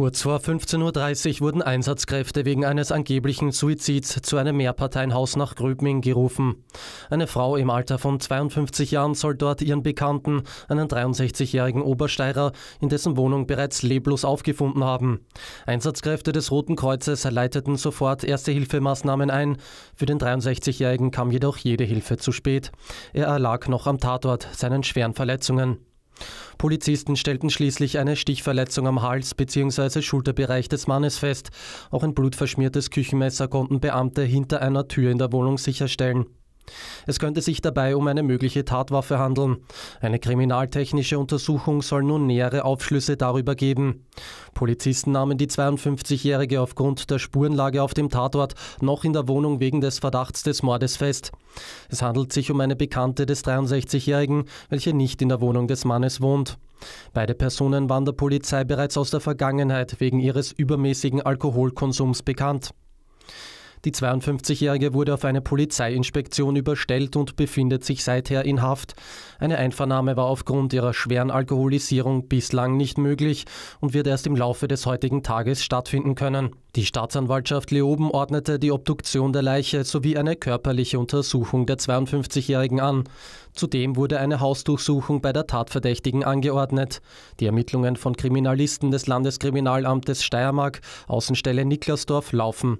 Kurz vor 15.30 Uhr wurden Einsatzkräfte wegen eines angeblichen Suizids zu einem Mehrparteienhaus nach Gröbming gerufen. Eine Frau im Alter von 52 Jahren soll dort ihren Bekannten, einen 63-jährigen Obersteirer, in dessen Wohnung bereits leblos aufgefunden haben. Einsatzkräfte des Roten Kreuzes leiteten sofort Erste-Hilfemaßnahmen ein. Für den 63-jährigen kam jedoch jede Hilfe zu spät. Er erlag noch am Tatort seinen schweren Verletzungen. Polizisten stellten schließlich eine Stichverletzung am Hals- bzw. Schulterbereich des Mannes fest. Auch ein blutverschmiertes Küchenmesser konnten Beamte hinter einer Tür in der Wohnung sicherstellen. Es könnte sich dabei um eine mögliche Tatwaffe handeln. Eine kriminaltechnische Untersuchung soll nun nähere Aufschlüsse darüber geben. Polizisten nahmen die 52-Jährige aufgrund der Spurenlage auf dem Tatort noch in der Wohnung wegen des Verdachts des Mordes fest. Es handelt sich um eine Bekannte des 63-Jährigen, welche nicht in der Wohnung des Mannes wohnt. Beide Personen waren der Polizei bereits aus der Vergangenheit wegen ihres übermäßigen Alkoholkonsums bekannt. Die 52-Jährige wurde auf eine Polizeiinspektion überstellt und befindet sich seither in Haft. Eine Einvernahme war aufgrund ihrer schweren Alkoholisierung bislang nicht möglich und wird erst im Laufe des heutigen Tages stattfinden können. Die Staatsanwaltschaft Leoben ordnete die Obduktion der Leiche sowie eine körperliche Untersuchung der 52-Jährigen an. Zudem wurde eine Hausdurchsuchung bei der Tatverdächtigen angeordnet. Die Ermittlungen von Kriminalisten des Landeskriminalamtes Steiermark, Außenstelle Niklasdorf, laufen.